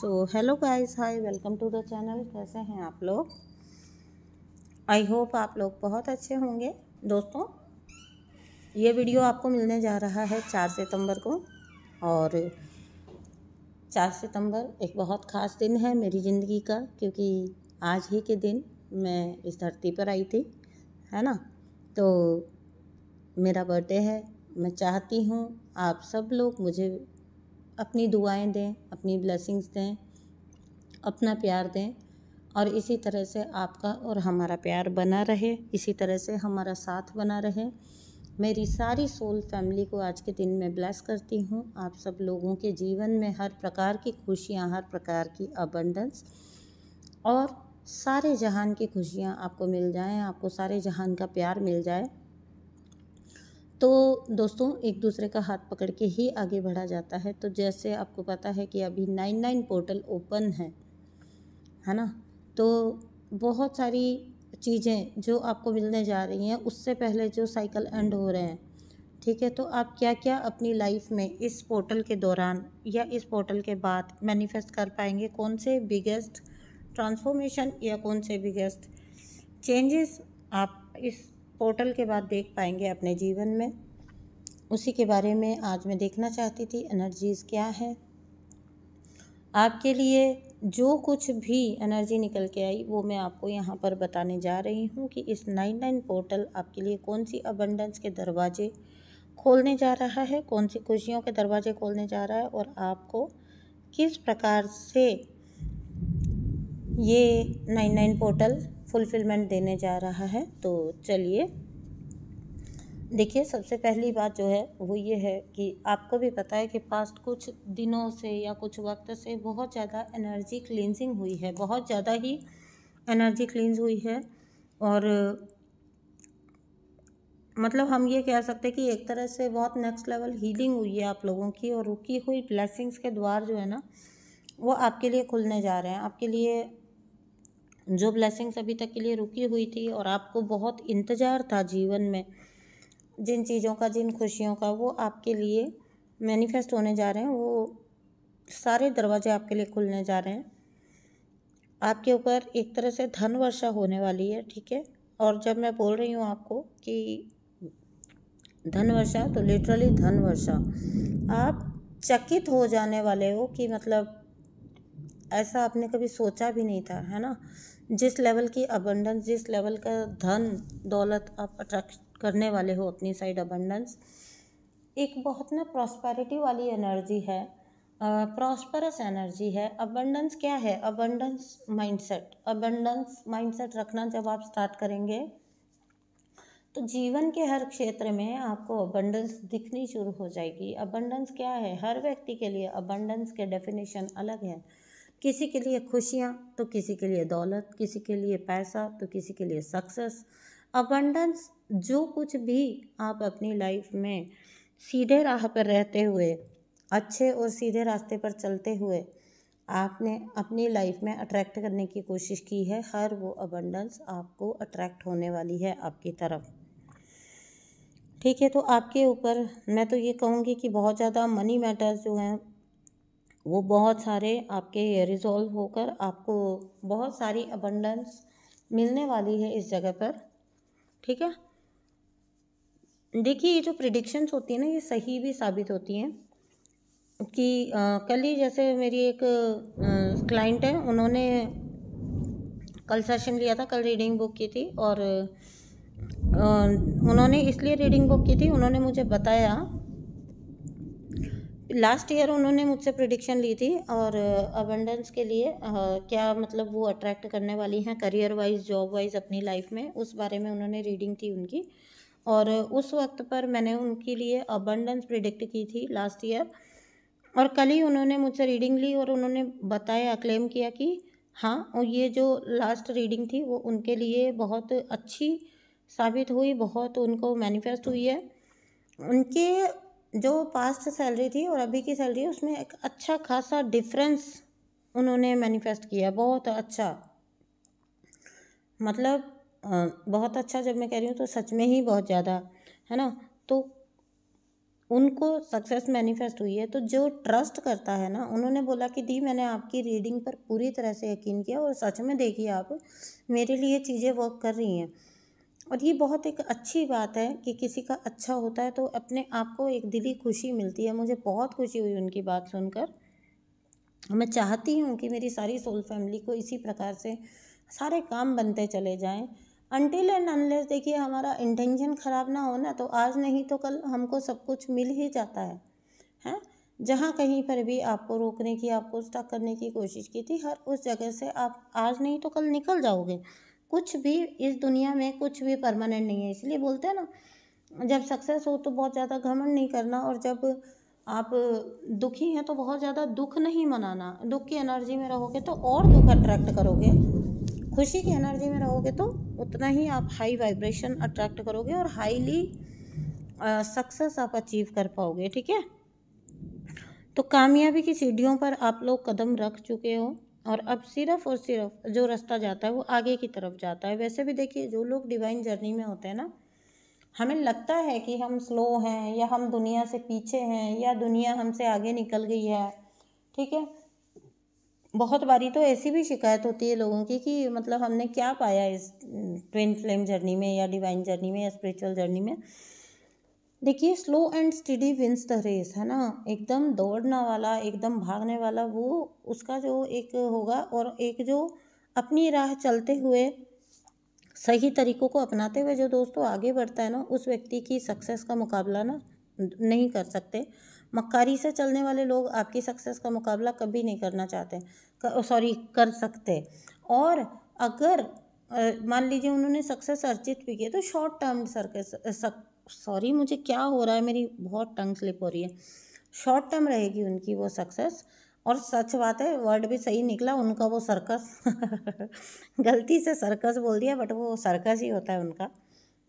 So hello guys hi welcome to the channel कैसे हैं आप लोग आई होप आप लोग बहुत अच्छे होंगे दोस्तों ये वीडियो आपको मिलने जा रहा है चार सितंबर को और चार सितंबर एक बहुत ख़ास दिन है मेरी ज़िंदगी का क्योंकि आज ही के दिन मैं इस धरती पर आई थी है ना तो मेरा बर्थडे है मैं चाहती हूँ आप सब लोग मुझे अपनी दुआएं दें अपनी ब्लेसिंग्स दें अपना प्यार दें और इसी तरह से आपका और हमारा प्यार बना रहे इसी तरह से हमारा साथ बना रहे मेरी सारी सोल फैमिली को आज के दिन में ब्लेस करती हूँ आप सब लोगों के जीवन में हर प्रकार की खुशियाँ हर प्रकार की अबंडेंस और सारे जहान की खुशियाँ आपको मिल जाएँ आपको सारे जहान का प्यार मिल जाए तो दोस्तों एक दूसरे का हाथ पकड़ के ही आगे बढ़ा जाता है तो जैसे आपको पता है कि अभी नाइन नाइन पोर्टल ओपन है है ना तो बहुत सारी चीज़ें जो आपको मिलने जा रही हैं उससे पहले जो साइकिल एंड हो रहे हैं ठीक है तो आप क्या क्या अपनी लाइफ में इस पोर्टल के दौरान या इस पोर्टल के बाद मैनिफेस्ट कर पाएंगे कौन से बिगेस्ट ट्रांसफॉर्मेशन या कौन से बिगेस्ट चेंजेस आप इस पोर्टल के बाद देख पाएंगे अपने जीवन में उसी के बारे में आज मैं देखना चाहती थी एनर्जीज़ क्या है आपके लिए जो कुछ भी एनर्जी निकल के आई वो मैं आपको यहाँ पर बताने जा रही हूँ कि इस नाइन नाइन पोर्टल आपके लिए कौन सी अबंडेंस के दरवाजे खोलने जा रहा है कौन सी खुशियों के दरवाजे खोलने जा रहा है और आपको किस प्रकार से ये नाइन नाइन पोर्टल फुलफिलमेंट देने जा रहा है तो चलिए देखिए सबसे पहली बात जो है वो ये है कि आपको भी पता है कि पास्ट कुछ दिनों से या कुछ वक्त से बहुत ज़्यादा एनर्जी क्लिनजिंग हुई है बहुत ज़्यादा ही एनर्जी क्लिनज हुई है और मतलब हम ये कह सकते हैं कि एक तरह से बहुत नेक्स्ट लेवल हीलिंग हुई है आप लोगों की और रुकी हुई ब्लेसिंग्स के द्वार जो है ना वो आपके लिए खुलने जा रहे हैं आपके लिए जो ब्लेसिंग्स अभी तक के लिए रुकी हुई थी और आपको बहुत इंतज़ार था जीवन में जिन चीज़ों का जिन खुशियों का वो आपके लिए मैनिफेस्ट होने जा रहे हैं वो सारे दरवाजे आपके लिए खुलने जा रहे हैं आपके ऊपर एक तरह से धन वर्षा होने वाली है ठीक है और जब मैं बोल रही हूँ आपको कि धन वर्षा तो लिटरली धन वर्षा आप चकित हो जाने वाले हो कि मतलब ऐसा आपने कभी सोचा भी नहीं था है ना जिस लेवल की अबंडेंस जिस लेवल का धन दौलत आप अट्रैक्ट करने वाले हो अपनी साइड अबंडेंस एक बहुत ना प्रॉस्पेरिटी वाली एनर्जी है प्रॉस्परस uh, एनर्जी है अबंडेंस क्या है अबंडेंस माइंडसेट अबंडेंस माइंडसेट रखना जब आप स्टार्ट करेंगे तो जीवन के हर क्षेत्र में आपको अबंडेंस दिखनी शुरू हो जाएगी अबंडेंस क्या है हर व्यक्ति के लिए अबंडेंस के डेफिनेशन अलग है किसी के लिए खुशियाँ तो किसी के लिए दौलत किसी के लिए पैसा तो किसी के लिए सक्सेस अबंडेंस जो कुछ भी आप अपनी लाइफ में सीधे राह पर रहते हुए अच्छे और सीधे रास्ते पर चलते हुए आपने अपनी लाइफ में अट्रैक्ट करने की कोशिश की है हर वो अबंडेंस आपको अट्रैक्ट होने वाली है आपकी तरफ ठीक है तो आपके ऊपर मैं तो ये कहूँगी कि बहुत ज़्यादा मनी मैटर्स जो हैं वो बहुत सारे आपके रिज़ॉल्व होकर आपको बहुत सारी अबंडेंस मिलने वाली है इस जगह पर ठीक है देखिए ये जो प्रिडिक्शंस होती हैं ना ये सही भी साबित होती हैं कि आ, कल ही जैसे मेरी एक क्लाइंट है उन्होंने कल सेशन लिया था कल रीडिंग बुक की थी और आ, उन्होंने इसलिए रीडिंग बुक की थी उन्होंने मुझे बताया लास्ट ईयर उन्होंने मुझसे प्रिडिक्शन ली थी और अबंडेंस uh, के लिए uh, क्या मतलब वो अट्रैक्ट करने वाली हैं करियर वाइज जॉब वाइज अपनी लाइफ में उस बारे में उन्होंने रीडिंग थी उनकी और uh, उस वक्त पर मैंने उनके लिए अबंडेंस प्रिडिक्ट की थी लास्ट ईयर और कल ही उन्होंने मुझसे रीडिंग ली और उन्होंने बताया क्लेम किया कि हाँ और ये जो लास्ट रीडिंग थी वो उनके लिए बहुत अच्छी साबित हुई बहुत उनको मैनिफेस्ट हुई है उनके जो पास्ट सैलरी थी और अभी की सैलरी उसमें एक अच्छा खासा डिफरेंस उन्होंने मैनिफेस्ट किया बहुत अच्छा मतलब बहुत अच्छा जब मैं कह रही हूँ तो सच में ही बहुत ज़्यादा है ना तो उनको सक्सेस मैनिफेस्ट हुई है तो जो ट्रस्ट करता है ना उन्होंने बोला कि दी मैंने आपकी रीडिंग पर पूरी तरह से यकीन किया और सच में देखिए आप मेरे लिए चीज़ें वर्क कर रही हैं और ये बहुत एक अच्छी बात है कि किसी का अच्छा होता है तो अपने आप को एक दिली खुशी मिलती है मुझे बहुत खुशी हुई उनकी बात सुनकर मैं चाहती हूँ कि मेरी सारी सोल फैमिली को इसी प्रकार से सारे काम बनते चले जाएं अनटिल एंड अनलेस देखिए हमारा इंटेंशन ख़राब ना हो ना तो आज नहीं तो कल हमको सब कुछ मिल ही जाता है हैं जहाँ कहीं पर भी आपको रोकने की आपको स्टक करने की कोशिश की थी हर उस जगह से आप आज नहीं तो कल निकल जाओगे कुछ भी इस दुनिया में कुछ भी परमानेंट नहीं है इसलिए बोलते हैं ना जब सक्सेस हो तो बहुत ज़्यादा घमंड नहीं करना और जब आप दुखी हैं तो बहुत ज़्यादा दुख नहीं मनाना दुख की एनर्जी में रहोगे तो और दुख अट्रैक्ट करोगे खुशी की एनर्जी में रहोगे तो उतना ही आप हाई वाइब्रेशन अट्रैक्ट करोगे और हाईली सक्सेस आप अचीव कर पाओगे ठीक है तो कामयाबी की सीढ़ियों पर आप लोग कदम रख चुके हो और अब सिर्फ और सिर्फ जो रास्ता जाता है वो आगे की तरफ जाता है वैसे भी देखिए जो लोग डिवाइन जर्नी में होते हैं ना हमें लगता है कि हम स्लो हैं या हम दुनिया से पीछे हैं या दुनिया हमसे आगे निकल गई है ठीक है बहुत बारी तो ऐसी भी शिकायत होती है लोगों की कि मतलब हमने क्या पाया इस ट्विन फ्लेम जर्नी में या डिवाइन जर्नी में या स्पिरिचुअल जर्नी में देखिए slow and steady wins the race है ना एकदम दौड़ना वाला एकदम भागने वाला वो उसका जो एक होगा और एक जो अपनी राह चलते हुए सही तरीकों को अपनाते हुए जो दोस्तों आगे बढ़ता है ना उस व्यक्ति की सक्सेस का मुकाबला ना नहीं कर सकते मक्कारी से चलने वाले लोग आपकी सक्सेस का मुकाबला कभी नहीं करना चाहते सॉरी कर सकते और अगर मान लीजिए उन्होंने सक्सेस अर्जित भी किया तो शॉर्ट टर्म सर्कस सॉरी मुझे क्या हो रहा है मेरी बहुत टंग स्लिप हो रही है शॉर्ट टर्म रहेगी उनकी वो सक्सेस और सच बात है वर्ड भी सही निकला उनका वो सर्कस गलती से सर्कस बोल दिया बट वो सर्कस ही होता है उनका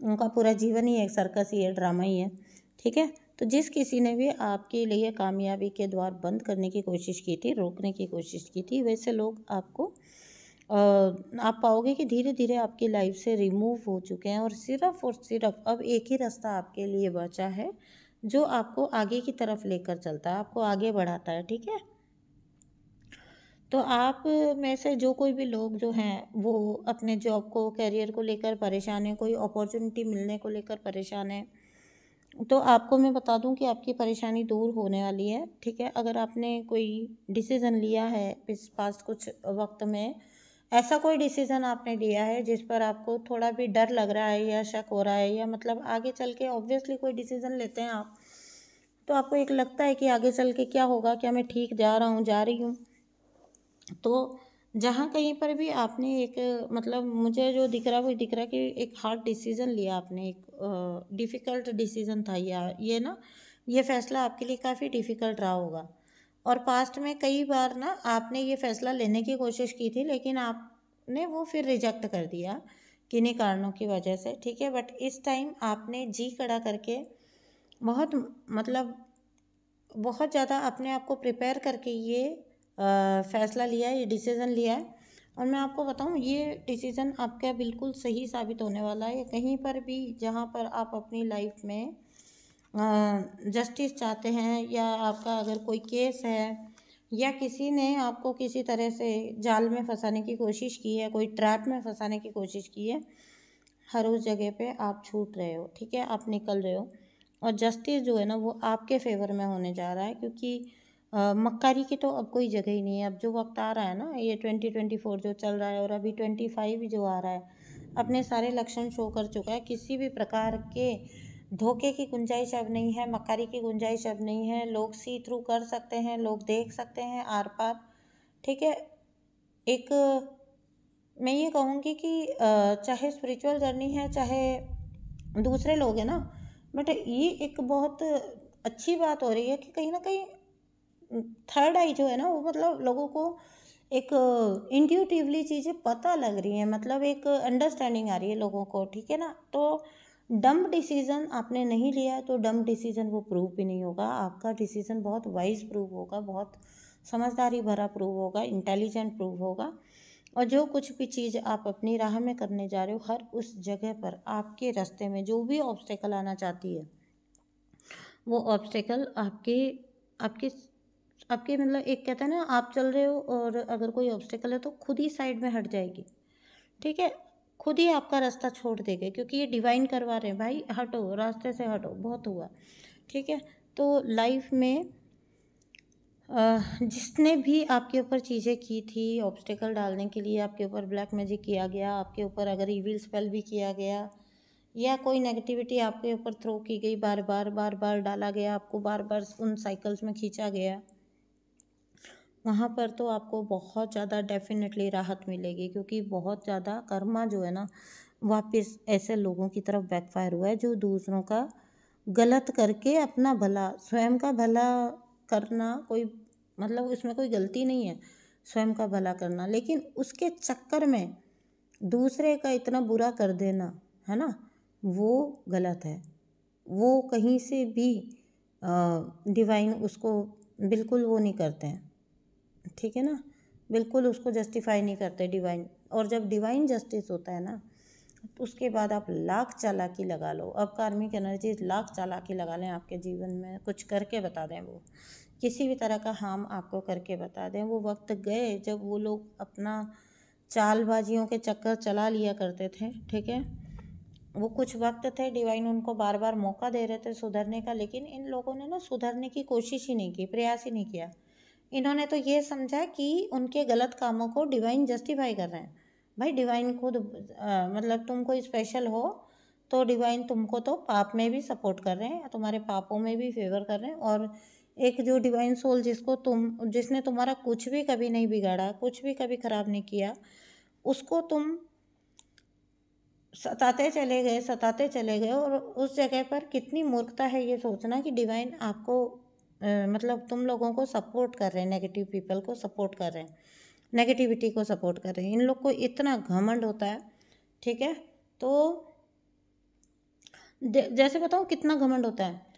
उनका पूरा जीवन ही एक सर्कस ही है ड्रामा ही है ठीक है तो जिस किसी ने भी आपके लिए कामयाबी के द्वार बंद करने की कोशिश की थी रोकने की कोशिश की थी वैसे लोग आपको आप पाओगे कि धीरे धीरे आपकी लाइफ से रिमूव हो चुके हैं और सिर्फ और सिर्फ अब एक ही रास्ता आपके लिए बचा है जो आपको आगे की तरफ लेकर चलता है आपको आगे बढ़ाता है ठीक है तो आप में से जो कोई भी लोग जो हैं वो अपने जॉब को करियर को लेकर परेशान है कोई अपॉर्चुनिटी मिलने को लेकर परेशान है तो आपको मैं बता दूं कि आपकी परेशानी दूर होने वाली है ठीक है अगर आपने कोई डिसीज़न लिया है इस पास कुछ वक्त में ऐसा कोई डिसीज़न आपने लिया है जिस पर आपको थोड़ा भी डर लग रहा है या शक हो रहा है या मतलब आगे चल के ऑब्वियसली कोई डिसीज़न लेते हैं आप तो आपको एक लगता है कि आगे चल के क्या होगा क्या मैं ठीक जा रहा हूँ जा रही हूँ तो जहाँ कहीं पर भी आपने एक मतलब मुझे जो दिख रहा है वो दिख रहा है कि एक हार्ड डिसीज़न लिया आपने एक डिफ़िकल्ट डिसीज़न था या ये ना ये फ़ैसला आपके लिए काफ़ी डिफ़िकल्ट रहा होगा और पास्ट में कई बार ना आपने ये फैसला लेने की कोशिश की थी लेकिन आपने वो फिर रिजेक्ट कर दिया किन्हीं कारणों की वजह से ठीक है बट इस टाइम आपने जी कड़ा करके बहुत मतलब बहुत ज़्यादा अपने आप को प्रिपेयर करके ये आ, फैसला लिया है ये डिसीज़न लिया है और मैं आपको बताऊँ ये डिसीज़न आपका बिल्कुल सही साबित होने वाला है कहीं पर भी जहाँ पर आप अपनी लाइफ में जस्टिस चाहते हैं या आपका अगर कोई केस है या किसी ने आपको किसी तरह से जाल में फंसाने की कोशिश की है कोई ट्रैप में फंसाने की कोशिश की है हर उस जगह पे आप छूट रहे हो ठीक है आप निकल रहे हो और जस्टिस जो है ना वो आपके फेवर में होने जा रहा है क्योंकि मक्कारी की तो अब कोई जगह ही नहीं है अब जो वक्त आ रहा है ना ये ट्वेंटी ट्वेंटी फोर जो चल रहा है और अभी ट्वेंटी फाइव जो आ रहा है अपने सारे लक्षण शो कर चुका है किसी भी प्रकार के धोखे की गुंजाइश अब नहीं है मकारी की गुंजाइश अब नहीं है लोग सी थ्रू कर सकते हैं लोग देख सकते हैं आर पार ठीक है एक मैं ये कहूँगी कि चाहे स्पिरिचुअल जर्नी है चाहे दूसरे लोग हैं ना बट ये एक बहुत अच्छी बात हो रही है कि कहीं ना कहीं थर्ड आई जो है ना वो मतलब लोगों को एक इंट्यूटिवली चीज़ें पता लग रही हैं मतलब एक अंडरस्टैंडिंग आ रही है लोगों को ठीक है ना तो डम डिसीज़न आपने नहीं लिया तो डम डिसीज़न वो प्रूव भी नहीं होगा आपका डिसीज़न बहुत वाइज प्रूव होगा बहुत समझदारी भरा प्रूव होगा इंटेलिजेंट प्रूव होगा और जो कुछ भी चीज़ आप अपनी राह में करने जा रहे हो हर उस जगह पर आपके रास्ते में जो भी ऑब्स्टेकल आना चाहती है वो ऑब्स्टेकल आपके आपके आपके मतलब एक कहते हैं ना आप चल रहे हो और अगर कोई ऑब्स्टेकल है तो खुद ही साइड में हट जाएगी ठीक है खुद ही आपका रास्ता छोड़ देंगे क्योंकि ये डिवाइन करवा रहे हैं भाई हटो रास्ते से हटो बहुत हुआ ठीक है तो लाइफ में जिसने भी आपके ऊपर चीज़ें की थी ऑब्स्टेकल डालने के लिए आपके ऊपर ब्लैक मैजिक किया गया आपके ऊपर अगर ईविल स्पेल भी किया गया या कोई नेगेटिविटी आपके ऊपर थ्रो की गई बार बार बार बार डाला गया आपको बार बार उन साइकिल्स में खींचा गया वहाँ पर तो आपको बहुत ज़्यादा डेफिनेटली राहत मिलेगी क्योंकि बहुत ज़्यादा कर्मा जो है ना वापस ऐसे लोगों की तरफ बैकफायर हुआ है जो दूसरों का गलत करके अपना भला स्वयं का भला करना कोई मतलब उसमें कोई गलती नहीं है स्वयं का भला करना लेकिन उसके चक्कर में दूसरे का इतना बुरा कर देना है ना वो गलत है वो कहीं से भी डिवाइन उसको बिल्कुल वो नहीं करते हैं ठीक है ना बिल्कुल उसको जस्टिफाई नहीं करते डिवाइन और जब डिवाइन जस्टिस होता है ना तो उसके बाद आप लाख चालाकी लगा लो अब कार्मिक एनर्जी लाख चालाकी लगा लें आपके जीवन में कुछ करके बता दें वो किसी भी तरह का हार्म आपको करके बता दें वो वक्त गए जब वो लोग अपना चालबाजियों के चक्कर चला लिया करते थे ठीक है वो कुछ वक्त थे डिवाइन उनको बार बार मौका दे रहे थे सुधरने का लेकिन इन लोगों ने ना सुधरने की कोशिश ही नहीं की प्रयास ही नहीं किया इन्होंने तो ये समझा कि उनके गलत कामों को डिवाइन जस्टिफाई कर रहे हैं भाई डिवाइन खुद मतलब तुम कोई स्पेशल हो तो डिवाइन तुमको तो पाप में भी सपोर्ट कर रहे हैं तुम्हारे पापों में भी फेवर कर रहे हैं और एक जो डिवाइन सोल जिसको तुम जिसने तुम्हारा कुछ भी कभी नहीं बिगाड़ा कुछ भी कभी ख़राब नहीं किया उसको तुम सताते चले गए सताते चले गए और उस जगह पर कितनी मूर्खता है ये सोचना कि डिवाइन आपको मतलब तुम लोगों को सपोर्ट कर रहे हैं नेगेटिव पीपल को सपोर्ट कर रहे हैं नेगेटिविटी को सपोर्ट कर रहे हैं इन लोग को इतना घमंड होता है ठीक है तो जैसे बताऊँ कितना घमंड होता है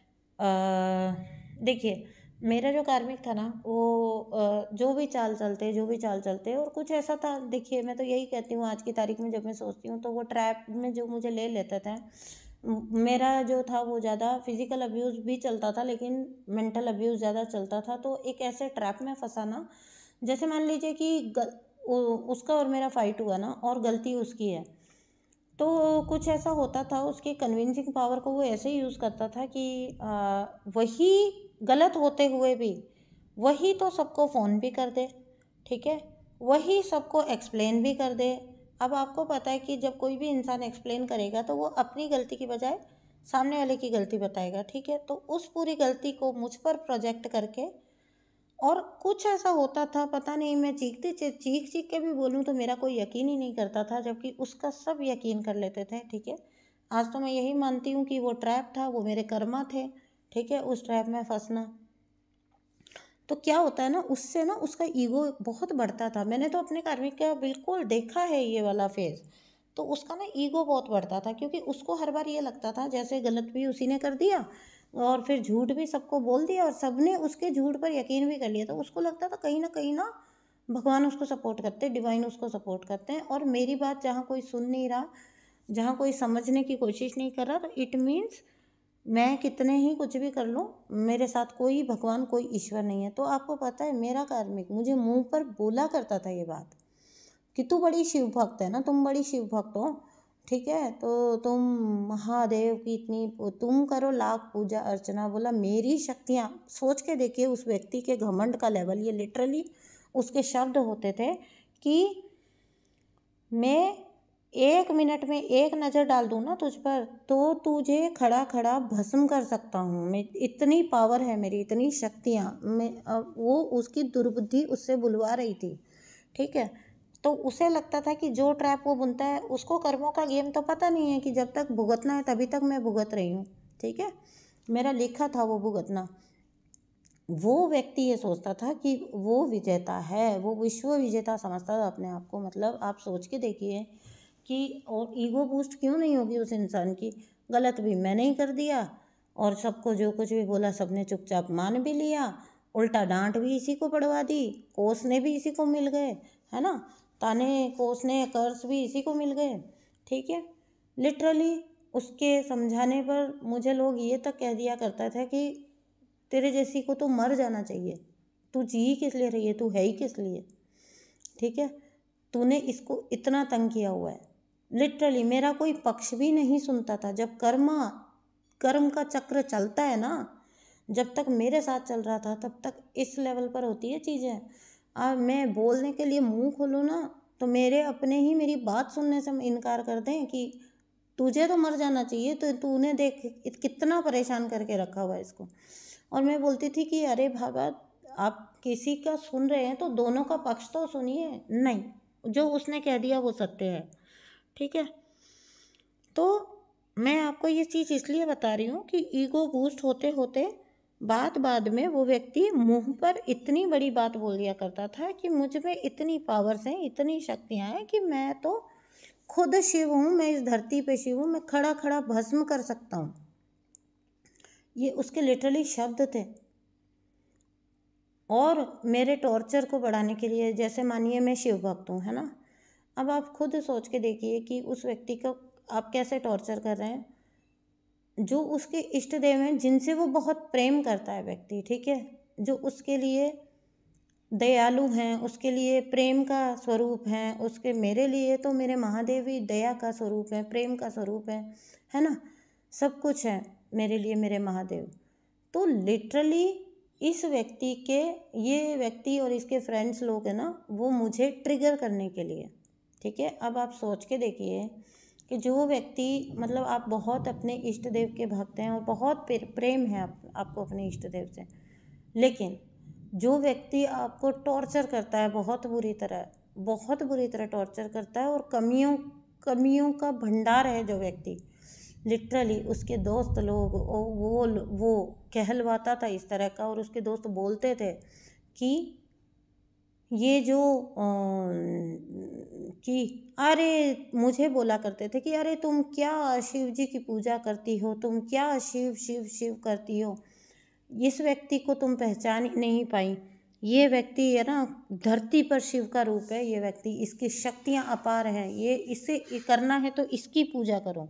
देखिए मेरा जो कार्मिक था ना वो जो भी चाल चलते जो भी चाल चलते और कुछ ऐसा था देखिए मैं तो यही कहती हूँ आज की तारीख में जब मैं सोचती हूँ तो वो ट्रैप में जो मुझे ले लेते थे मेरा जो था वो ज़्यादा फिज़िकल अब्यूज़ भी चलता था लेकिन मेंटल अब्यूज़ ज़्यादा चलता था तो एक ऐसे ट्रैप में फंसा ना जैसे मान लीजिए कि गल, उसका और मेरा फाइट हुआ ना और गलती उसकी है तो कुछ ऐसा होता था उसकी कन्विंसिंग पावर को वो ऐसे यूज़ करता था कि आ, वही गलत होते हुए भी वही तो सबको फ़ोन भी कर दे ठीक है वही सबको एक्सप्लेन भी कर दे अब आपको पता है कि जब कोई भी इंसान एक्सप्लेन करेगा तो वो अपनी गलती की बजाय सामने वाले की गलती बताएगा ठीक है तो उस पूरी गलती को मुझ पर प्रोजेक्ट करके और कुछ ऐसा होता था पता नहीं मैं चीखती चीख चीख के भी बोलूँ तो मेरा कोई यकीन ही नहीं करता था जबकि उसका सब यकीन कर लेते थे ठीक है आज तो मैं यही मानती हूँ कि वो ट्रैप था वो मेरे कर्मा थे ठीक है उस ट्रैप में फंसना तो क्या होता है ना उससे ना उसका ईगो बहुत बढ़ता था मैंने तो अपने कार्मिक का बिल्कुल देखा है ये वाला फेज़ तो उसका ना ईगो बहुत बढ़ता था क्योंकि उसको हर बार ये लगता था जैसे गलत भी उसी ने कर दिया और फिर झूठ भी सबको बोल दिया और सबने उसके झूठ पर यकीन भी कर लिया तो उसको लगता था कहीं ना कहीं ना भगवान उसको सपोर्ट करते हैं डिवाइन उसको सपोर्ट करते हैं और मेरी बात जहाँ कोई सुन नहीं रहा जहाँ कोई समझने की कोशिश नहीं कर रहा तो इट मीन्स मैं कितने ही कुछ भी कर लूँ मेरे साथ कोई भगवान कोई ईश्वर नहीं है तो आपको पता है मेरा कार्मिक मुझे मुंह पर बोला करता था ये बात कि तू बड़ी शिव भक्त है ना तुम बड़ी शिव भक्त हो ठीक है तो तुम महादेव की इतनी तुम करो लाख पूजा अर्चना बोला मेरी शक्तियाँ सोच के देखिए उस व्यक्ति के घमंड का लेवल ये लिटरली उसके शब्द होते थे कि मैं एक मिनट में एक नज़र डाल दूँ ना तुझ पर तो तुझे खड़ा खड़ा भस्म कर सकता हूँ मैं इतनी पावर है मेरी इतनी शक्तियाँ मैं वो उसकी दुर्बुद्धि उससे बुलवा रही थी ठीक है तो उसे लगता था कि जो ट्रैप वो बुनता है उसको कर्मों का गेम तो पता नहीं है कि जब तक भुगतना है तभी तक मैं भुगत रही हूँ ठीक है मेरा लिखा था वो भुगतना वो व्यक्ति ये सोचता था कि वो विजेता है वो विश्व विजेता समझता था अपने आप को मतलब आप सोच के देखिए कि और ईगो बूस्ट क्यों नहीं होगी उस इंसान की गलत भी मैंने ही कर दिया और सबको जो कुछ भी बोला सबने चुपचाप मान भी लिया उल्टा डांट भी इसी को पढ़वा दी कोसने भी इसी को मिल गए है ना ताने कोसने कर्स भी इसी को मिल गए ठीक है लिटरली उसके समझाने पर मुझे लोग ये तक कह दिया करता था कि तेरे जैसी को तो मर जाना चाहिए तू जी किस लिए रही है तू है ही किस लिए ठीक है तूने इसको इतना तंग किया हुआ है लिटरली मेरा कोई पक्ष भी नहीं सुनता था जब कर्मा कर्म का चक्र चलता है ना जब तक मेरे साथ चल रहा था तब तक इस लेवल पर होती है चीज़ें अब मैं बोलने के लिए मुंह खोलूँ ना तो मेरे अपने ही मेरी बात सुनने से इनकार कर दें कि तुझे तो मर जाना चाहिए तो तूने देख कितना परेशान करके रखा हुआ है इसको और मैं बोलती थी कि अरे भाभा आप किसी का सुन रहे हैं तो दोनों का पक्ष तो सुनिए नहीं जो उसने कह दिया वो सत्य है ठीक है तो मैं आपको ये चीज़ इसलिए बता रही हूँ कि ईगो बूस्ट होते होते बाद बाद में वो व्यक्ति मुंह पर इतनी बड़ी बात बोल दिया करता था कि मुझ में इतनी पावर्स हैं इतनी शक्तियाँ हैं कि मैं तो खुद शिव हूँ मैं इस धरती पे शिव हूँ मैं खड़ा खड़ा भस्म कर सकता हूँ ये उसके लिटरली शब्द थे और मेरे टॉर्चर को बढ़ाने के लिए जैसे मानिए मैं शिव भक्त हूँ है ना अब आप खुद सोच के देखिए कि उस व्यक्ति को आप कैसे टॉर्चर कर रहे हैं जो उसके इष्ट देव हैं जिनसे वो बहुत प्रेम करता है व्यक्ति ठीक है जो उसके लिए दयालु हैं उसके लिए प्रेम का स्वरूप हैं उसके मेरे लिए तो मेरे महादेव ही दया का स्वरूप है प्रेम का स्वरूप है है ना सब कुछ है मेरे लिए मेरे महादेव तो लिटरली इस व्यक्ति के ये व्यक्ति और इसके फ्रेंड्स लोग हैं ना वो मुझे ट्रिगर करने के लिए ठीक है अब आप सोच के देखिए कि जो व्यक्ति मतलब आप बहुत अपने इष्ट देव के भक्त हैं और बहुत प्रेम है आप, आपको अपने इष्ट देव से लेकिन जो व्यक्ति आपको टॉर्चर करता है बहुत बुरी तरह बहुत बुरी तरह टॉर्चर करता है और कमियों कमियों का भंडार है जो व्यक्ति लिटरली उसके दोस्त लोग वो वो कहलवाता था इस तरह का और उसके दोस्त बोलते थे कि ये जो कि अरे मुझे बोला करते थे कि अरे तुम क्या शिव जी की पूजा करती हो तुम क्या शिव शिव शिव करती हो इस व्यक्ति को तुम पहचान ही नहीं पाई ये व्यक्ति है ना धरती पर शिव का रूप है ये व्यक्ति इसकी शक्तियाँ अपार हैं ये इसे करना है तो इसकी पूजा करो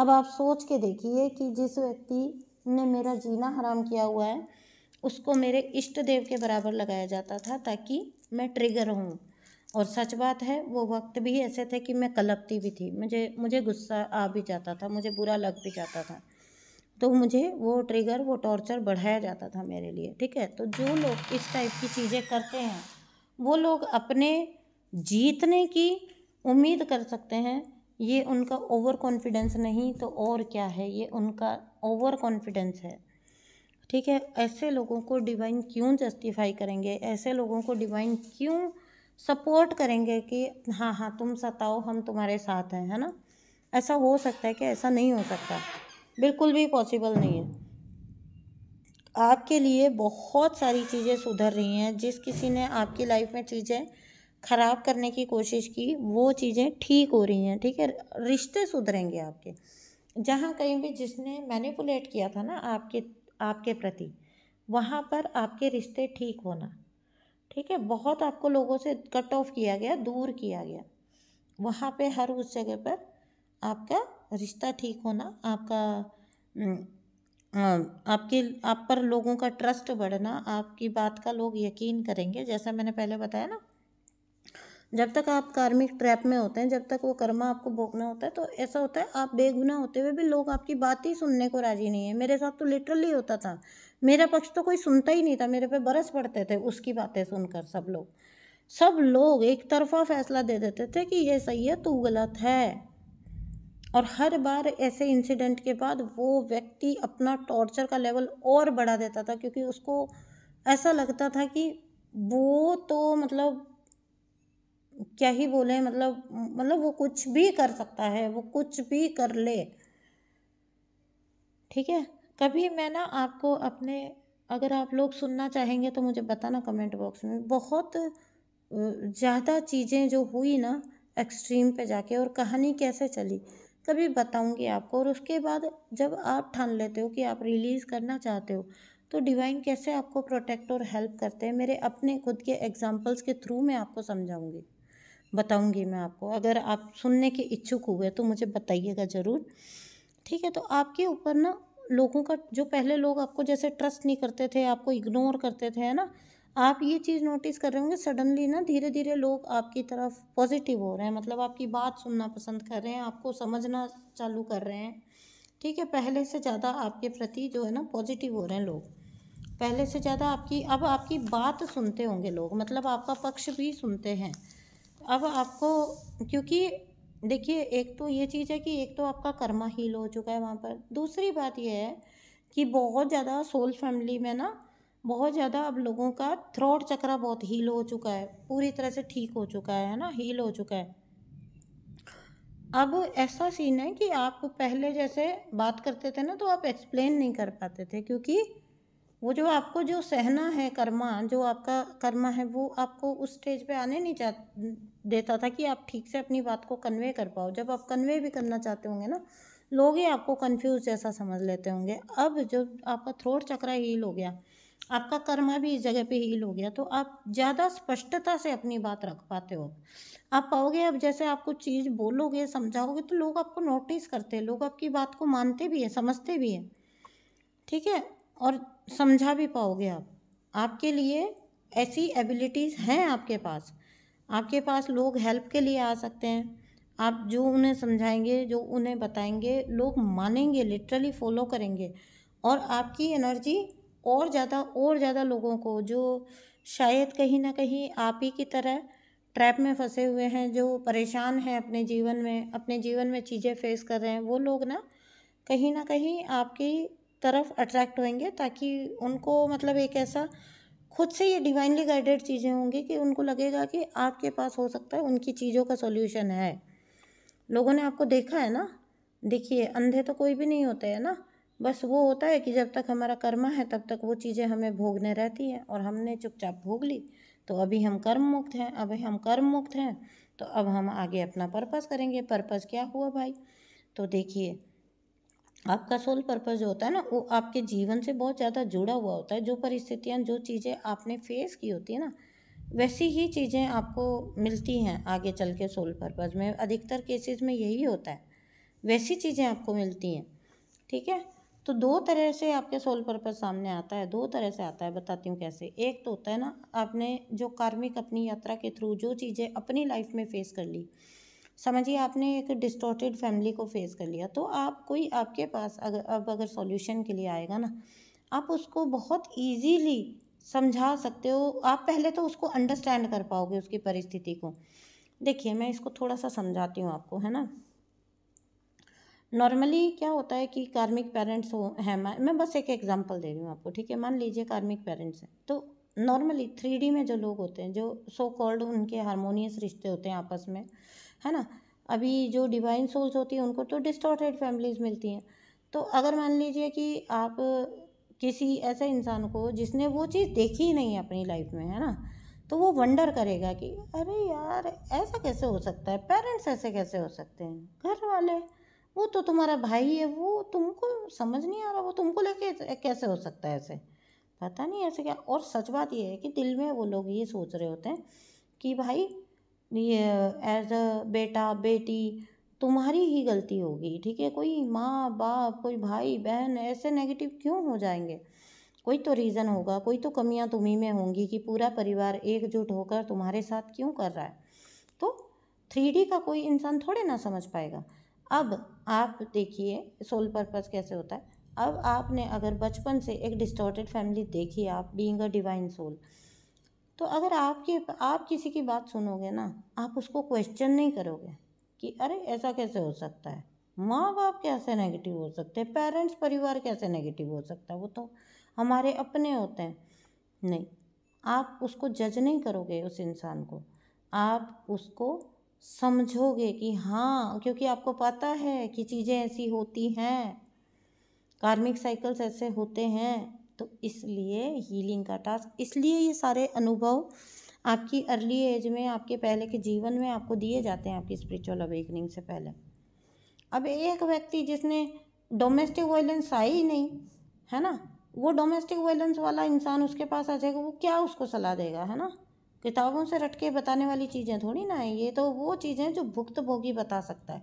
अब आप सोच के देखिए कि जिस व्यक्ति ने मेरा जीना हराम किया हुआ है उसको मेरे इष्ट देव के बराबर लगाया जाता था ताकि मैं ट्रिगर हूँ और सच बात है वो वक्त भी ऐसे थे कि मैं कलपती भी थी मुझे मुझे गुस्सा आ भी जाता था मुझे बुरा लग भी जाता था तो मुझे वो ट्रिगर वो टॉर्चर बढ़ाया जाता था मेरे लिए ठीक है तो जो लोग इस टाइप की चीज़ें करते हैं वो लोग अपने जीतने की उम्मीद कर सकते हैं ये उनका ओवर कॉन्फिडेंस नहीं तो और क्या है ये उनका ओवर कॉन्फिडेंस है ठीक है ऐसे लोगों को डिवाइन क्यों जस्टिफाई करेंगे ऐसे लोगों को डिवाइन क्यों सपोर्ट करेंगे कि हाँ हाँ तुम सताओ हम तुम्हारे साथ हैं है ना ऐसा हो सकता है कि ऐसा नहीं हो सकता बिल्कुल भी पॉसिबल नहीं है आपके लिए बहुत सारी चीज़ें सुधर रही हैं जिस किसी ने आपकी लाइफ में चीज़ें ख़राब करने की कोशिश की वो चीज़ें ठीक हो रही हैं ठीक है रिश्ते सुधरेंगे आपके जहाँ कहीं भी जिसने मैनिपुलेट किया था ना आपके आपके प्रति वहाँ पर आपके रिश्ते ठीक होना ठीक है बहुत आपको लोगों से कट ऑफ किया गया दूर किया गया वहाँ पे हर उस जगह पर आपका रिश्ता ठीक होना आपका आपके आप पर लोगों का ट्रस्ट बढ़ना आपकी बात का लोग यकीन करेंगे जैसा मैंने पहले बताया ना जब तक आप कार्मिक ट्रैप में होते हैं जब तक वो कर्मा आपको भोगना होता है तो ऐसा होता है आप बेगुना होते हुए भी लोग आपकी बात ही सुनने को राजी नहीं है मेरे साथ तो लिटरली होता था मेरा पक्ष तो कोई सुनता ही नहीं था मेरे पे बरस पड़ते थे उसकी बातें सुनकर सब लोग सब लोग एक तरफा फैसला दे देते थे कि ये सही है तू गलत है और हर बार ऐसे इंसिडेंट के बाद वो व्यक्ति अपना टॉर्चर का लेवल और बढ़ा देता था क्योंकि उसको ऐसा लगता था कि वो तो मतलब क्या ही बोले मतलब मतलब वो कुछ भी कर सकता है वो कुछ भी कर ले ठीक है कभी मैं ना आपको अपने अगर आप लोग सुनना चाहेंगे तो मुझे बताना कमेंट बॉक्स में बहुत ज़्यादा चीज़ें जो हुई ना एक्सट्रीम पे जाके और कहानी कैसे चली कभी बताऊंगी आपको और उसके बाद जब आप ठान लेते हो कि आप रिलीज़ करना चाहते हो तो डिवाइन कैसे आपको प्रोटेक्ट और हेल्प करते हैं मेरे अपने खुद के एग्जांपल्स के थ्रू मैं आपको समझाऊंगी बताऊंगी मैं आपको अगर आप सुनने के इच्छुक हुए तो मुझे बताइएगा ज़रूर ठीक है तो आपके ऊपर ना लोगों का जो पहले लोग आपको जैसे ट्रस्ट नहीं करते थे आपको इग्नोर करते थे है ना आप ये चीज़ नोटिस कर रहे होंगे सडनली ना धीरे धीरे लोग आपकी तरफ पॉजिटिव हो रहे हैं मतलब आपकी बात सुनना पसंद कर रहे हैं आपको समझना चालू कर रहे हैं ठीक है पहले से ज़्यादा आपके प्रति जो है ना पॉजिटिव हो रहे हैं लोग पहले से ज़्यादा आपकी अब आपकी बात सुनते होंगे लोग मतलब आपका पक्ष भी सुनते हैं अब आपको क्योंकि देखिए एक तो ये चीज़ है कि एक तो आपका कर्मा हील हो चुका है वहाँ पर दूसरी बात यह है कि बहुत ज़्यादा सोल फैमिली में ना बहुत ज़्यादा अब लोगों का थ्रोट चक्रा बहुत हील हो चुका है पूरी तरह से ठीक हो चुका है ना हील हो चुका है अब ऐसा सीन है कि आप पहले जैसे बात करते थे ना तो आप एक्सप्लेन नहीं कर पाते थे क्योंकि वो जो आपको जो सहना है कर्मा जो आपका कर्मा है वो आपको उस स्टेज पे आने नहीं चाह देता था कि आप ठीक से अपनी बात को कन्वे कर पाओ जब आप कन्वे भी करना चाहते होंगे ना लोग ही आपको कंफ्यूज जैसा समझ लेते होंगे अब जो आपका थ्रोट चक्रा हील हो गया आपका कर्मा भी इस जगह पे हील हो गया तो आप ज़्यादा स्पष्टता से अपनी बात रख पाते हो आप पाओगे अब जैसे आपको चीज़ बोलोगे समझाओगे तो लोग आपको नोटिस करते हैं लोग आपकी बात को मानते भी हैं समझते भी हैं ठीक है और समझा भी पाओगे आप आपके लिए ऐसी एबिलिटीज़ हैं आपके पास आपके पास लोग हेल्प के लिए आ सकते हैं आप जो उन्हें समझाएंगे जो उन्हें बताएंगे लोग मानेंगे लिटरली फॉलो करेंगे और आपकी एनर्जी और ज़्यादा और ज़्यादा लोगों को जो शायद कहीं ना कहीं आप ही की तरह ट्रैप में फंसे हुए हैं जो परेशान हैं अपने जीवन में अपने जीवन में चीज़ें फेस कर रहे हैं वो लोग ना कहीं ना कहीं आपकी तरफ अट्रैक्ट होंगे ताकि उनको मतलब एक ऐसा खुद से ये डिवाइनली गाइडेड चीज़ें होंगी कि उनको लगेगा कि आपके पास हो सकता है उनकी चीज़ों का सोल्यूशन है लोगों ने आपको देखा है ना देखिए अंधे तो कोई भी नहीं होते है ना बस वो होता है कि जब तक हमारा कर्मा है तब तक वो चीज़ें हमें भोगने रहती हैं और हमने चुपचाप भोग ली तो अभी हम कर्म मुक्त हैं अभी हम कर्म मुक्त हैं तो अब हम आगे अपना पर्पज़ करेंगे पर्पज़ क्या हुआ भाई तो देखिए आपका सोल पर्पज़ जो होता है ना वो आपके जीवन से बहुत ज़्यादा जुड़ा हुआ होता है जो परिस्थितियाँ जो चीज़ें आपने फेस की होती है ना वैसी ही चीज़ें आपको मिलती हैं आगे चल के सोल पर्पज़ में अधिकतर केसेस में यही होता है वैसी चीज़ें आपको मिलती हैं ठीक है तो दो तरह से आपके सोल पर्पज़ सामने आता है दो तरह से आता है बताती हूँ कैसे एक तो होता है ना आपने जो कार्मिक अपनी यात्रा के थ्रू जो चीज़ें अपनी लाइफ में फेस कर ली समझिए आपने एक डिस्टोर्टेड फैमिली को फेस कर लिया तो आप कोई आपके पास अगर अब अगर सॉल्यूशन के लिए आएगा ना आप उसको बहुत इजीली समझा सकते हो आप पहले तो उसको अंडरस्टैंड कर पाओगे उसकी परिस्थिति को देखिए मैं इसको थोड़ा सा समझाती हूँ आपको है ना नॉर्मली क्या होता है कि कार्मिक पेरेंट्स हो हैं मैं बस एक एग्जांपल दे रही हूँ आपको ठीक है मान लीजिए कार्मिक पेरेंट्स हैं तो नॉर्मली थ्री में जो लोग होते हैं जो सो so कॉल्ड उनके हारमोनियस रिश्ते होते हैं आपस में है ना अभी जो डिवाइन सोल्स होती हैं उनको तो डिस्टॉर्टेड फैमिलीज़ मिलती हैं तो अगर मान लीजिए कि आप किसी ऐसे इंसान को जिसने वो चीज़ देखी ही नहीं है अपनी लाइफ में है ना तो वो वंडर करेगा कि अरे यार ऐसा कैसे हो सकता है पेरेंट्स ऐसे कैसे हो सकते हैं घर वाले वो तो तुम्हारा भाई है वो तुमको समझ नहीं आ रहा वो तुमको लेके कैसे हो सकता है ऐसे पता नहीं ऐसे क्या और सच बात ये है कि दिल में वो लोग ये सोच रहे होते हैं कि भाई ये एज अ बेटा बेटी तुम्हारी ही गलती होगी ठीक है कोई माँ बाप कोई भाई बहन ऐसे नेगेटिव क्यों हो जाएंगे कोई तो रीज़न होगा कोई तो कमियाँ तुम्ही में होंगी कि पूरा परिवार एकजुट होकर तुम्हारे साथ क्यों कर रहा है तो थ्री का कोई इंसान थोड़े ना समझ पाएगा अब आप देखिए सोल पर्पज़ कैसे होता है अब आपने अगर बचपन से एक डिस्टोर्टेड फैमिली देखी आप बीइंग अ डिवाइन सोल तो अगर आपके आप किसी की बात सुनोगे ना आप उसको क्वेश्चन नहीं करोगे कि अरे ऐसा कैसे हो सकता है माँ बाप कैसे नेगेटिव हो सकते हैं पेरेंट्स परिवार कैसे नेगेटिव हो सकता है वो तो हमारे अपने होते हैं नहीं आप उसको जज नहीं करोगे उस इंसान को आप उसको समझोगे कि हाँ क्योंकि आपको पता है कि चीज़ें ऐसी होती हैं कार्मिक साइकिल्स ऐसे होते हैं तो इसलिए हीलिंग का टास्क इसलिए ये सारे अनुभव आपकी अर्ली एज में आपके पहले के जीवन में आपको दिए जाते हैं आपकी स्पिरिचुअल अवेकनिंग से पहले अब एक व्यक्ति जिसने डोमेस्टिक वायलेंस आई ही नहीं है ना वो डोमेस्टिक वायलेंस वाला इंसान उसके पास आ जाएगा वो क्या उसको सलाह देगा है ना किताबों से रटके बताने वाली चीज़ें थोड़ी ना है ये तो वो चीज़ें जो भुक्त भोगी बता सकता है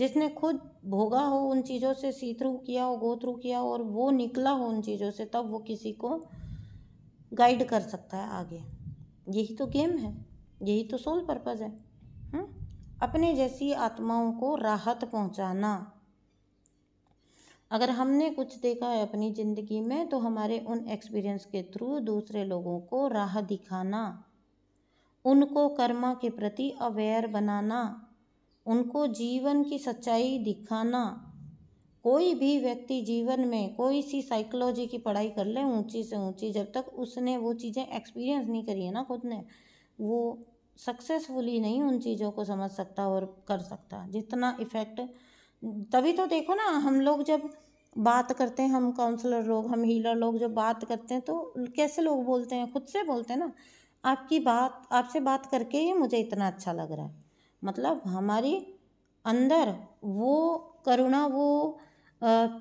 जिसने खुद भोगा हो उन चीज़ों से सी थ्रू किया हो गो थ्रू किया हो और वो निकला हो उन चीज़ों से तब वो किसी को गाइड कर सकता है आगे यही तो गेम है यही तो सोल पर्पज़ है हुँ? हम्म? अपने जैसी आत्माओं को राहत पहुंचाना अगर हमने कुछ देखा है अपनी ज़िंदगी में तो हमारे उन एक्सपीरियंस के थ्रू दूसरे लोगों को राह दिखाना उनको कर्मा के प्रति अवेयर बनाना उनको जीवन की सच्चाई दिखाना कोई भी व्यक्ति जीवन में कोई सी साइकोलॉजी की पढ़ाई कर ले ऊंची से ऊंची जब तक उसने वो चीज़ें एक्सपीरियंस नहीं करी है ना खुद ने वो सक्सेसफुली नहीं उन चीज़ों को समझ सकता और कर सकता जितना इफ़ेक्ट तभी तो देखो ना हम लोग जब बात करते हैं हम काउंसलर लोग हम हीलर लोग जब बात करते हैं तो कैसे लोग बोलते हैं खुद से बोलते हैं ना आपकी बात आपसे बात करके ही मुझे इतना अच्छा लग रहा है मतलब हमारी अंदर वो करुणा वो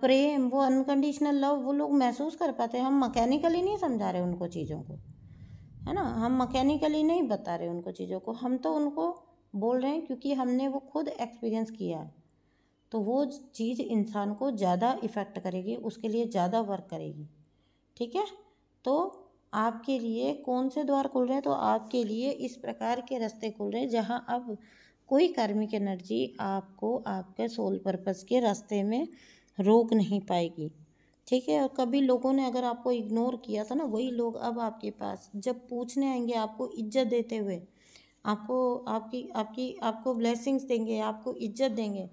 प्रेम वो अनकंडीशनल लव वो लोग महसूस कर पाते हैं हम मकैनिकली नहीं समझा रहे उनको चीज़ों को है ना हम मकैनिकली नहीं बता रहे उनको चीज़ों को हम तो उनको बोल रहे हैं क्योंकि हमने वो खुद एक्सपीरियंस किया है तो वो चीज़ इंसान को ज़्यादा इफ़ेक्ट करेगी उसके लिए ज़्यादा वर्क करेगी ठीक है तो आपके लिए कौन से द्वार खुल रहे हैं तो आपके लिए इस प्रकार के रास्ते खुल रहे हैं जहाँ अब कोई कार्मिक एनर्जी आपको आपके सोल पर्पज़ के रास्ते में रोक नहीं पाएगी ठीक है और कभी लोगों ने अगर आपको इग्नोर किया था ना वही लोग अब आपके पास जब पूछने आएंगे आपको इज्जत देते हुए आपको आपकी आपकी आपको ब्लेसिंग्स देंगे आपको इज्जत देंगे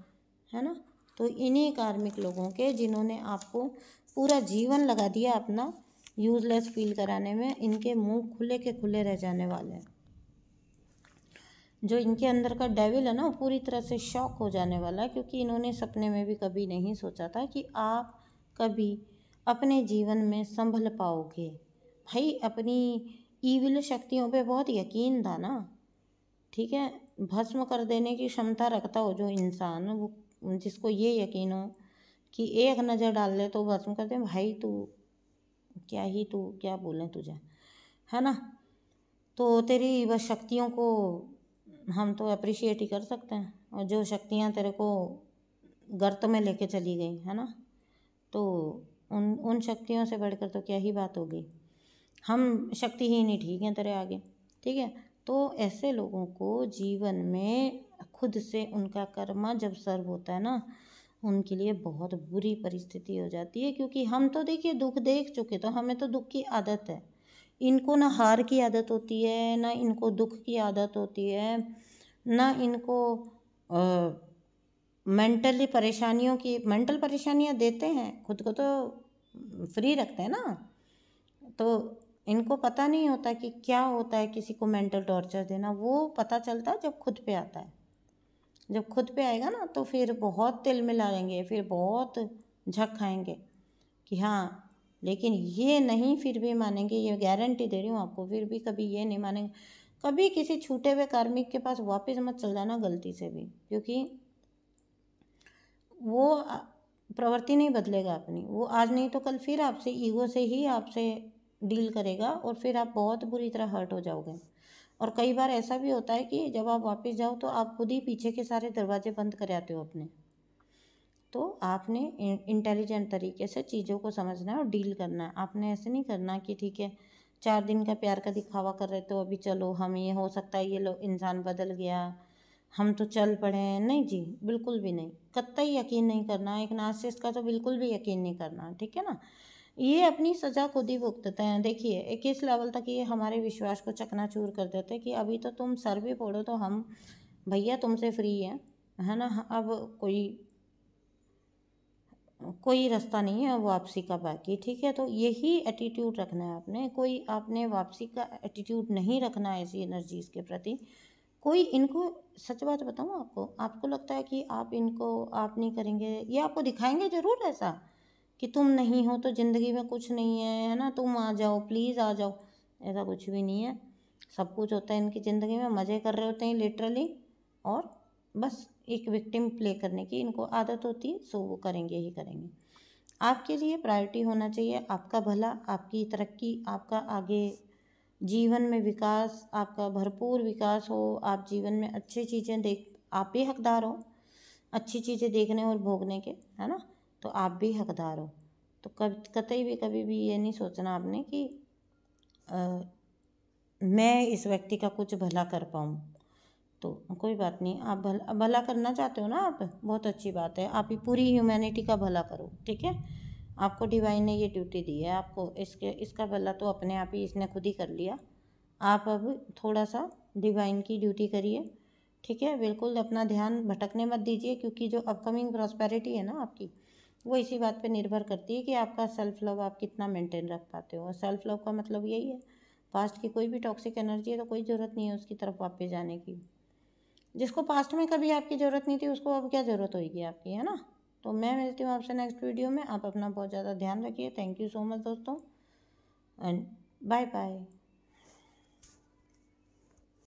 है ना तो इन्हीं कार्मिक लोगों के जिन्होंने आपको पूरा जीवन लगा दिया अपना यूज़लेस फील कराने में इनके मुंह खुले के खुले रह जाने वाले हैं जो इनके अंदर का डेविल है ना वो पूरी तरह से शॉक हो जाने वाला है क्योंकि इन्होंने सपने में भी कभी नहीं सोचा था कि आप कभी अपने जीवन में संभल पाओगे भाई अपनी ईविल शक्तियों पे बहुत यकीन था ना ठीक है भस्म कर देने की क्षमता रखता हो जो इंसान वो जिसको ये यकीन हो कि एक नज़र डाल ले तो भस्म कर दे भाई तू क्या ही तू क्या बोलें तुझे है ना तो तेरी बस शक्तियों को हम तो अप्रिशिएट ही कर सकते हैं और जो शक्तियाँ तेरे को गर्त में लेके चली गई है ना तो उन उन शक्तियों से बढ़कर तो क्या ही बात हो गई हम शक्ति ही नहीं ठीक हैं तेरे आगे ठीक है तो ऐसे लोगों को जीवन में खुद से उनका कर्मा जब सर्व होता है ना उनके लिए बहुत बुरी परिस्थिति हो जाती है क्योंकि हम तो देखिए दुख देख चुके तो हमें तो दुख की आदत है इनको ना हार की आदत होती है ना इनको दुख की आदत होती है ना इनको मेंटली परेशानियों की मेंटल परेशानियां देते हैं खुद को तो फ्री रखते हैं ना तो इनको पता नहीं होता कि क्या होता है किसी को मेंटल टॉर्चर देना वो पता चलता है जब खुद पे आता है जब खुद पे आएगा ना तो फिर बहुत तिल लेंगे फिर बहुत झक खाएंगे कि हाँ लेकिन ये नहीं फिर भी मानेंगे ये गारंटी दे रही हूँ आपको फिर भी कभी ये नहीं मानेंगे कभी किसी छूटे हुए कार्मिक के पास वापस मत चल जाना गलती से भी क्योंकि वो प्रवृत्ति नहीं बदलेगा अपनी वो आज नहीं तो कल फिर आपसे ईगो से ही आपसे डील करेगा और फिर आप बहुत बुरी तरह हर्ट हो जाओगे और कई बार ऐसा भी होता है कि जब आप वापस जाओ तो आप खुद ही पीछे के सारे दरवाजे बंद कर आते हो अपने तो आपने इंटेलिजेंट तरीके से चीज़ों को समझना है और डील करना है आपने ऐसे नहीं करना कि ठीक है चार दिन का प्यार का दिखावा कर रहे तो अभी चलो हम ये हो सकता है ये लोग इंसान बदल गया हम तो चल पड़े हैं नहीं जी बिल्कुल भी नहीं कत्ता ही यकीन नहीं करना एक नाशिस का तो बिल्कुल भी यकीन नहीं करना ठीक है ना ये अपनी सज़ा खुद ही भुगतते हैं देखिए इस लेवल तक ये हमारे विश्वास को चकनाचूर कर देते हैं कि अभी तो तुम सर भी फोड़ो तो हम भैया तुमसे फ्री हैं है ना अब कोई कोई रास्ता नहीं है वापसी का बाकी ठीक है तो यही एटीट्यूड रखना है आपने कोई आपने वापसी का एटीट्यूड नहीं रखना है ऐसी एनर्जीज़ के प्रति कोई इनको सच बात बताऊँ आपको आपको लगता है कि आप इनको आप नहीं करेंगे ये आपको दिखाएंगे ज़रूर ऐसा कि तुम नहीं हो तो ज़िंदगी में कुछ नहीं है है ना तुम आ जाओ प्लीज़ आ जाओ ऐसा कुछ भी नहीं है सब कुछ होता है इनकी ज़िंदगी में मज़े कर रहे होते हैं लिटरली और बस एक विक्टिम प्ले करने की इनको आदत होती है सो वो करेंगे ही करेंगे आपके लिए प्रायोरिटी होना चाहिए आपका भला आपकी तरक्की आपका आगे जीवन में विकास आपका भरपूर विकास हो आप जीवन में अच्छी चीज़ें देख आप भी हकदार हो अच्छी चीज़ें देखने और भोगने के है ना तो आप भी हकदार हो तो कब कतई भी कभी भी ये नहीं सोचना आपने कि आ, मैं इस व्यक्ति का कुछ भला कर पाऊँ तो कोई बात नहीं आप भला भला करना चाहते हो ना आप बहुत अच्छी बात है आप ही पूरी ह्यूमैनिटी का भला करो ठीक है आपको डिवाइन ने ये ड्यूटी दी है आपको इसके इसका भला तो अपने आप ही इसने खुद ही कर लिया आप अब थोड़ा सा डिवाइन की ड्यूटी करिए ठीक है बिल्कुल अपना ध्यान भटकने मत दीजिए क्योंकि जो अपकमिंग प्रॉस्पेरिटी है ना आपकी वो इसी बात पे निर्भर करती है कि आपका सेल्फ लव आप कितना मेंटेन रख पाते हो सेल्फ लव का मतलब यही है पास्ट की कोई भी टॉक्सिक एनर्जी है तो कोई ज़रूरत नहीं है उसकी तरफ वापस जाने की जिसको पास्ट में कभी आपकी ज़रूरत नहीं थी उसको अब क्या ज़रूरत होगी आपकी है ना तो मैं मिलती हूँ आपसे नेक्स्ट वीडियो में आप अपना बहुत ज़्यादा ध्यान रखिए थैंक यू सो मच दोस्तों एंड बाय बाय